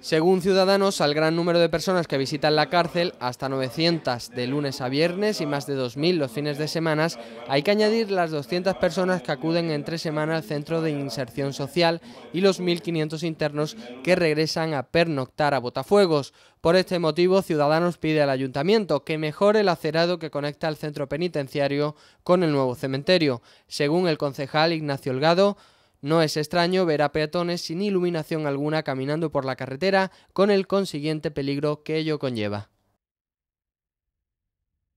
Según Ciudadanos, al gran número de personas que visitan la cárcel, hasta 900 de lunes a viernes y más de 2.000 los fines de semana, hay que añadir las 200 personas que acuden entre semanas al centro de inserción social y los 1.500 internos que regresan a pernoctar a Botafuegos. Por este motivo, Ciudadanos pide al ayuntamiento que mejore el acerado que conecta el centro penitenciario con el nuevo cementerio. Según el concejal Ignacio Holgado, no es extraño ver a peatones sin iluminación alguna caminando por la carretera con el consiguiente peligro que ello conlleva.